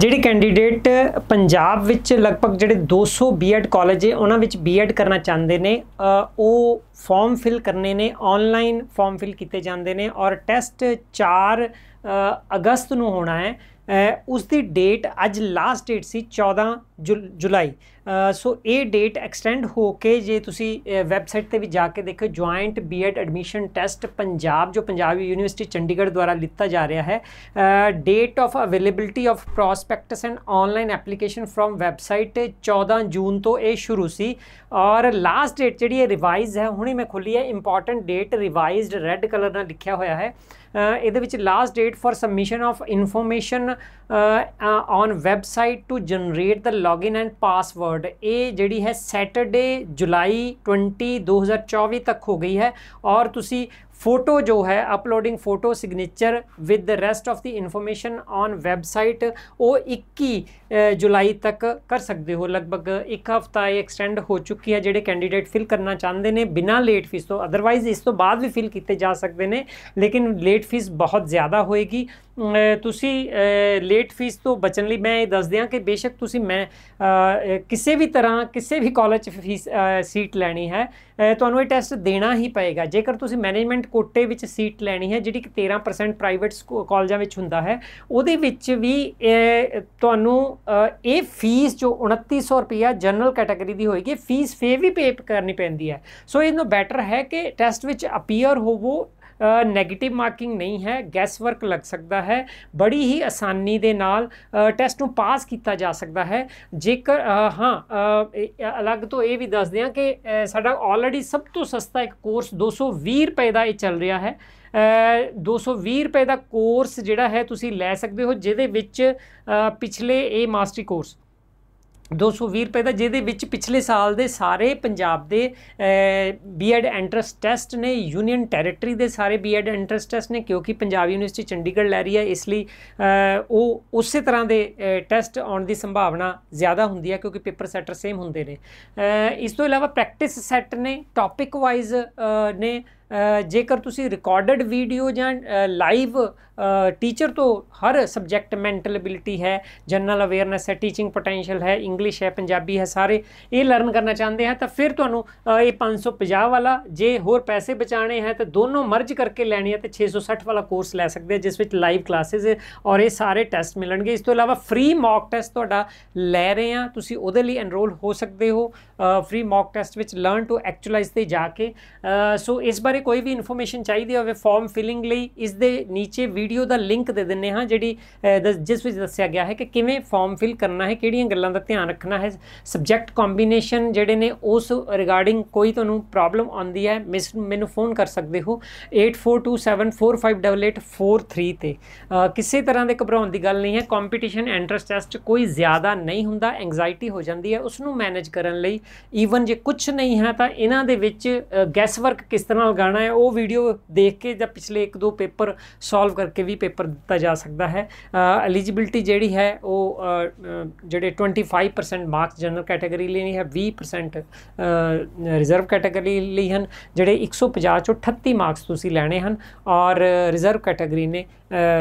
ਜਿਹੜੇ ਕੈਂਡੀਡੇਟ ਪੰਜਾਬ ਵਿੱਚ ਲਗਭਗ ਜਿਹੜੇ 200 ਬੀਐਡ ਕਾਲਜ ਹੈ ਉਹਨਾਂ ਵਿੱਚ ਬੀਐਡ ਕਰਨਾ ਚਾਹੁੰਦੇ ਨੇ ਉਹ ਫਾਰਮ ਫਿਲ ਕਰਨੇ ਨੇ ਆਨਲਾਈਨ ਫਾਰਮ ਫਿਲ ਕੀਤੇ ਜਾਂਦੇ ਨੇ ਔਰ ਟੈਸਟ 4 ਅਗਸਤ ਨੂੰ ਹੋਣਾ ਹੈ ਉਸ ਦੀ ਡੇਟ ਅੱਜ ਲਾਸਟ ਡੇਟ ਸੀ 14 ਜੁਲਾਈ ਸੋ ਇਹ ਡੇਟ ਐਕਸਟੈਂਡ ਹੋ ਕੇ ਜੇ ਤੁਸੀਂ ਵੈਬਸਾਈਟ ਤੇ ਵੀ ਜਾ ਕੇ ਦੇਖੋ joint BEd admission test Punjab ਜੋ ਪੰਜਾਬੀ ਯੂਨੀਵਰਸਿਟੀ ਚੰਡੀਗੜ੍ਹ ਦੁਆਰਾ ਲਿੱਤਾ ਜਾ ਰਿਹਾ ਹੈ date of availability of prospectus and online application form website 14 June ਤੋਂ ਇਹ ਸ਼ੁਰੂ ਸੀ ਔਰ ਲਾਸਟ ਡੇਟ ਜਿਹੜੀ ਹੈ ਰਿਵਾਈਜ਼ ਹੈ ਹੁਣੇ ਮੈਂ ਖੋਲੀ ਹੈ important date revised red colour ਨਾਲ ਲਿਖਿਆ ਹੋਇਆ ਹੈ ਇਹਦੇ ਵਿੱਚ last date for submission of information on website to generate the login and password record ਇਹ ਜਿਹੜੀ ਹੈ ਸੈਟਰਡੇ ਜੁਲਾਈ 20 2024 ਤੱਕ ਹੋ ਗਈ ਹੈ ਔਰ ਤੁਸੀਂ ਫੋਟੋ ਜੋ ਹੈ uploading photo signature with the rest of the information on website ਉਹ 21 ਜੁਲਾਈ ਤੱਕ ਕਰ ਸਕਦੇ ਹੋ ਲਗਭਗ ਇੱਕ ਹਫਤਾ ਇਹ ਐਕਸਟੈਂਡ ਹੋ ਚੁੱਕੀ ਹੈ ਜਿਹੜੇ ਕੈਂਡੀਡੇਟ ਫਿਲ ਕਰਨਾ ਚਾਹੁੰਦੇ ਨੇ ਬਿਨਾ ਲੇਟ ਫੀਸ ਤੋਂ ਅਦਰਵਾਈਜ਼ ਇਸ ਤੋਂ ਬਾਅਦ ਵੀ ਫਿਲ ਕੀਤੇ ਜਾ ਸਕਦੇ ਨੇ ਲੇਕਿਨ ਲੇਟ ਫੀਸ ਬਹੁਤ ਜ਼ਿਆਦਾ ਹੋਏਗੀ ਤੁਸੀਂ ਲੇਟ ਫੀਸ ਤੋਂ ਬਚਣ ਲਈ ਮੈਂ ਇਹ ਦੱਸ ਦਿਆਂ ਕਿ ਬੇਸ਼ੱਕ ਤੁਸੀਂ ਮੈਂ ਕਿਸੇ ਵੀ ਤਰ੍ਹਾਂ ਕਿਸੇ ਵੀ ਕਾਲਜ ਫੀਸ ਸੀਟ ਲੈਣੀ ਹੈ ਤੁਹਾਨੂੰ ਇਹ ਟੈਸਟ ਦੇਣਾ ਹੀ ਪਏਗਾ ਜੇਕਰ ਤੁਸੀਂ ਮੈਨੇਜਮੈਂਟ ਕੋਟੇ ਵਿੱਚ ਸੀਟ ਲੈਣੀ ਹੈ ਜਿਹੜੀ ਕਿ 13% ਪ੍ਰਾਈਵੇਟ ਕਾਲਜਾਂ ਵਿੱਚ ਹੁੰਦਾ ਹੈ ਉਹਦੇ ਵਿੱਚ ਵੀ ਤੁਹਾਨੂੰ ਇਹ ਫੀਸ ਜੋ 2900 ਰੁਪਿਆ ਜਨਰਲ ਕੈਟਾਗਰੀ ਦੀ ਹੋਏਗੀ ਫੀਸ ਫੇ ਵੀ ਪੇ ਕਰਨੀ ਪੈਂਦੀ ਹੈ ਸੋ ਇਹਨੂੰ ਬੈਟਰ ਹੈ ਕਿ ਟੈਸਟ ਵਿੱਚ ਅਪੀਅਰ ਹੋਵੋ ਨੈਗੇਟਿਵ ਮਾਰਕਿੰਗ ਨਹੀਂ ਹੈ ਗੈਸ ਵਰਕ ਲੱਗ ਸਕਦਾ ਹੈ ਬੜੀ ਹੀ ਆਸਾਨੀ ਦੇ ਨਾਲ ਟੈਸਟ ਨੂੰ ਪਾਸ ਕੀਤਾ ਜਾ ਸਕਦਾ ਹੈ ਜੇਕਰ ਹਾਂ ਅਲੱਗ ਤੋਂ ਇਹ ਵੀ ਦੱਸ ਦਿਆਂ ਕਿ ਸਾਡਾ ਆਲਰੇਡੀ ਸਭ ਤੋਂ ਸਸਤਾ ਇੱਕ ਕੋਰਸ 220 ਰੁਪਏ ਦਾ ਇਹ ਚੱਲ ਰਿਹਾ ਹੈ 220 ਰੁਪਏ ਦਾ ਕੋਰਸ ਜਿਹੜਾ ਹੈ ਤੁਸੀਂ ਲੈ ਸਕਦੇ ਹੋ ਜਿਹਦੇ ਵਿੱਚ ਪਿਛਲੇ ਇਹ ਮਾਸਟਰੀ ਕੋਰਸ 220 ਰੁਪਏ ਦਾ ਜਿਹਦੇ ਵਿੱਚ ਪਿਛਲੇ ਸਾਲ ਦੇ ਸਾਰੇ ਪੰਜਾਬ ਦੇ ਬੀਐਡ ਐਂਟਰਸ ਟੈਸਟ ਨੇ ਯੂਨੀਅਨ ਟੈਰੀਟਰੀ ਦੇ ਸਾਰੇ ਬੀਐਡ ਐਂਟਰਸ ਟੈਸਟ ਨੇ ਕਿਉਂਕਿ ਪੰਜਾਬ ਯੂਨੀਵਰਸਿਟੀ ਚੰਡੀਗੜ੍ਹ ਲੈ ਰਹੀ ਹੈ ਇਸ ਲਈ ਉਹ ਉਸੇ ਤਰ੍ਹਾਂ ਦੇ ਟੈਸਟ ਆਉਣ ਦੀ ਸੰਭਾਵਨਾ ਜ਼ਿਆਦਾ ਹੁੰਦੀ ਹੈ ਕਿਉਂਕਿ ਪੇਪਰ ਸੈਟਰ ਸੇਮ ਹੁੰਦੇ ਨੇ ਇਸ ਤੋਂ ਇਲਾਵਾ ਪ੍ਰੈਕਟਿਸ ਸੈਟ ਨੇ ਟਾਪਿਕ ਵਾਈਜ਼ ਨੇ ਜੇਕਰ ਤੁਸੀਂ ਰਿਕਾਰਡਡ ਵੀਡੀਓ ਜਾਂ ਲਾਈਵ ਟੀਚਰ ਤੋਂ ਹਰ ਸਬਜੈਕਟ ਮੈਂਟਲ ਅਬਿਲਿਟੀ ਹੈ ਜਨਰਲ ਅਵੇਅਰਨੈਸ ਹੈ ਟੀਚਿੰਗ ਪੋਟੈਂਸ਼ੀਅਲ ਹੈ ਇੰਗਲਿਸ਼ ਹੈ ਪੰਜਾਬੀ ਹੈ ਸਾਰੇ ਇਹ ਲਰਨ ਕਰਨਾ ਚਾਹੁੰਦੇ ਆ ਤਾਂ ਫਿਰ ਤੁਹਾਨੂੰ ਇਹ 550 ਵਾਲਾ ਜੇ ਹੋਰ ਪੈਸੇ ਬਚਾਣੇ ਹੈ ਤਾਂ ਦੋਨੋਂ ਮਰਜ ਕਰਕੇ ਲੈਣੀ ਹੈ ਤੇ 660 ਵਾਲਾ ਕੋਰਸ ਲੈ ਸਕਦੇ ਜਿਸ ਵਿੱਚ ਲਾਈਵ ਕਲਾਸਿਸ ਔਰ ਇਹ ਸਾਰੇ ਟੈਸਟ ਮਿਲਣਗੇ ਇਸ ਤੋਂ ਇਲਾਵਾ ਫ੍ਰੀ ਮੌਕ ਟੈਸਟ ਤੁਹਾਡਾ ਲੈ ਰਹੇ ਆ ਤੁਸੀਂ ਉਹਦੇ ਲਈ ਐਨਰੋਲ ਹੋ ਸਕਦੇ ਹੋ ਫ੍ਰੀ ਮੌਕ ਟੈਸਟ ਵਿੱਚ ਲਰਨ ਟੂ ਐਕਚੁਅਲਾਈਜ਼ ਤੇ ਜਾ ਕੇ ਸੋ ਇਸ ਬਾਰੇ ਬਾਰੇ ਕੋਈ ਵੀ ਇਨਫੋਰਮੇਸ਼ਨ ਚਾਹੀਦੀ ਹੋਵੇ ਫਾਰਮ ਫਿਲਿੰਗ ਲਈ ਇਸ ਦੇ ਨੀਚੇ ਵੀਡੀਓ ਦਾ ਲਿੰਕ ਦੇ ਦਿੰਨੇ ਹਾਂ ਜਿਹੜੀ ਜਿਸ ਵਿੱਚ ਦੱਸਿਆ ਗਿਆ ਹੈ ਕਿ ਕਿਵੇਂ ਫਾਰਮ ਫਿਲ ਕਰਨਾ ਹੈ ਕਿਹੜੀਆਂ ਗੱਲਾਂ ਦਾ ਧਿਆਨ ਰੱਖਣਾ ਹੈ ਸਬਜੈਕਟ ਕੰਬੀਨੇਸ਼ਨ ਜਿਹੜੇ ਨੇ ਉਸ ਰਿਗਾਰਡਿੰਗ ਕੋਈ ਤੁਹਾਨੂੰ ਪ੍ਰੋਬਲਮ ਆਉਂਦੀ ਹੈ ਮੈਨੂੰ ਫੋਨ ਕਰ ਸਕਦੇ ਹੋ 8427458843 ਤੇ ਕਿਸੇ ਤਰ੍ਹਾਂ ਦੇ ਘਬਰਾਉਣ ਦੀ ਗੱਲ ਨਹੀਂ ਹੈ ਕੰਪੀਟੀਸ਼ਨ ਐਂਟਰਸ ਟੈਸਟ ਕੋਈ ਜ਼ਿਆਦਾ ਨਹੀਂ ਹੁੰਦਾ ਐਂਗਜ਼ਾਇਟੀ ਹੋ ਜਾਂਦੀ ਹੈ ਉਸ ਨੂੰ ਮੈਨੇਜ ਕਰਨ ਲਈ ਈਵਨ ਜੇ ਕੁਝ ਨਹੀਂ ਹੈ ਤਾਂ ਇਹਨਾਂ ਦੇ ਵਿੱਚ ਗੈਸ ਵਰਕ ਕਿਸ ਤਰ੍ਹਾਂ ਲਗਾ ਜਾਣਾ ਹੈ ਉਹ ਵੀਡੀਓ ਦੇਖ ਕੇ ਜਾਂ ਪਿਛਲੇ ਇੱਕ ਦੋ ਪੇਪਰ ਸੋਲਵ ਕਰਕੇ ਵੀ ਪੇਪਰ ਦਿੱਤਾ ਜਾ ਸਕਦਾ ਹੈ ਐਲੀਜੀਬਿਲਟੀ ਜਿਹੜੀ ਹੈ ਉਹ ਜਿਹੜੇ 25% ਮਾਰਕਸ ਜਨਰਲ ਕੈਟਾਗਰੀ ਲਈ ਨਹੀਂ ਹੈ 20% ਰਿਜ਼ਰਵ ਕੈਟਾਗਰੀ ਲਈ ਹਨ ਜਿਹੜੇ 150 ਚੋਂ 38 ਮਾਰਕਸ ਤੁਸੀਂ ਲੈਣੇ ਹਨ ਔਰ ਰਿਜ਼ਰਵ ਕੈਟਾਗਰੀ ਨੇ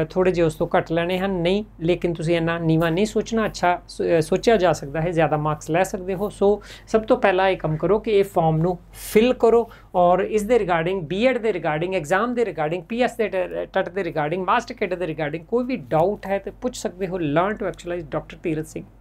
ਥੋੜੇ ਜਿਹਾ ਉਸ ਤੋਂ ਘੱਟ ਲੈਣੇ ਹਨ ਨਹੀਂ ਲੇਕਿਨ ਤੁਸੀਂ ਇਹਨਾਂ ਨੀਵਾ ਨਹੀਂ ਸੋਚਣਾ ਅੱਛਾ ਸੋਚਿਆ ਜਾ ਸਕਦਾ ਹੈ ਜ਼ਿਆਦਾ ਮਾਰਕਸ ਲੈ ਸਕਦੇ ਹੋ ਸੋ ਸਭ ਤੋਂ ਪਹਿਲਾਂ ਇਹ ਕੰਮ ਕਰੋ ਕਿ ਇਹ ਫਾਰਮ ਨੂੰ ਫਿਲ ਕਰੋ ਔਰ ਇਸ ਦੇ ਰਿਗਾਰਡਿੰਗ ਬੀਐਡ ਦੇ ਰਿਗਾਰਡਿੰਗ ਐਗਜ਼ਾਮ ਦੇ ਰਿਗਾਰਡਿੰਗ ਪੀਐਸ ਦੇ ਟਟ ਦੇ ਰਿਗਾਰਡਿੰਗ ਮਾਸਟਰ ਕੇਟ ਦੇ ਰਿਗਾਰਡਿੰਗ ਕੋਈ ਵੀ ਡਾਊਟ ਹੈ ਤੇ ਪੁੱਛ ਸਕਦੇ ਹੋ learn to actualise doctor Tirath Singh